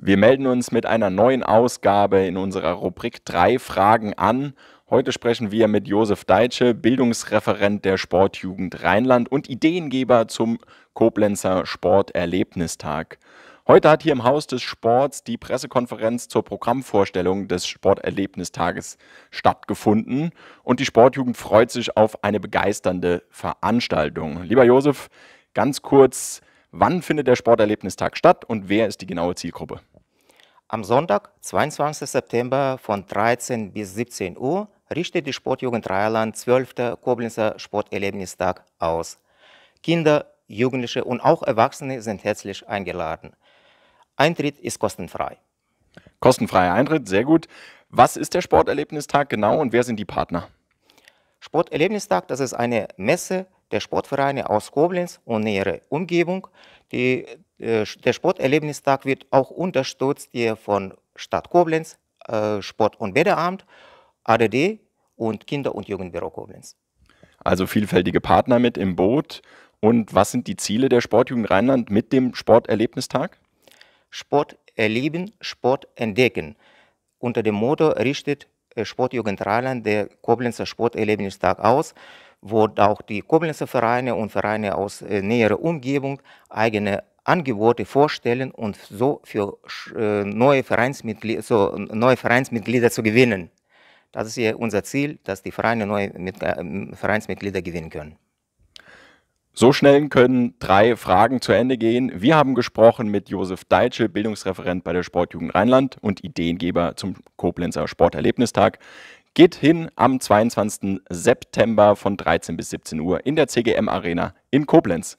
Wir melden uns mit einer neuen Ausgabe in unserer Rubrik drei Fragen an. Heute sprechen wir mit Josef Deitsche, Bildungsreferent der Sportjugend Rheinland und Ideengeber zum Koblenzer Sporterlebnistag. Heute hat hier im Haus des Sports die Pressekonferenz zur Programmvorstellung des Sporterlebnistages stattgefunden und die Sportjugend freut sich auf eine begeisternde Veranstaltung. Lieber Josef, ganz kurz, Wann findet der Sporterlebnistag statt und wer ist die genaue Zielgruppe? Am Sonntag, 22. September von 13 bis 17 Uhr richtet die Sportjugend Rheinland 12. Koblenzer Sporterlebnistag aus. Kinder, Jugendliche und auch Erwachsene sind herzlich eingeladen. Eintritt ist kostenfrei. Kostenfreier Eintritt, sehr gut. Was ist der Sporterlebnistag genau und wer sind die Partner? Sporterlebnistag, das ist eine Messe der Sportvereine aus Koblenz und näherer Umgebung. Die, äh, der Sporterlebnistag wird auch unterstützt hier von Stadt Koblenz, äh, Sport- und Bäderamt, ADD und Kinder- und Jugendbüro Koblenz. Also vielfältige Partner mit im Boot. Und was sind die Ziele der Sportjugend Rheinland mit dem Sporterlebnistag? Sport erleben, Sport entdecken. Unter dem Motto richtet äh, Sportjugend Rheinland der Koblenzer Sporterlebnistag aus wo auch die Koblenzer Vereine und Vereine aus äh, näherer Umgebung eigene Angebote vorstellen und so für äh, neue, Vereinsmitglieder, so neue Vereinsmitglieder zu gewinnen. Das ist hier unser Ziel, dass die Vereine neue mit, äh, Vereinsmitglieder gewinnen können. So schnell können drei Fragen zu Ende gehen. Wir haben gesprochen mit Josef Deitsche, Bildungsreferent bei der Sportjugend Rheinland und Ideengeber zum Koblenzer Sporterlebnistag. Geht hin am 22. September von 13 bis 17 Uhr in der CGM Arena in Koblenz.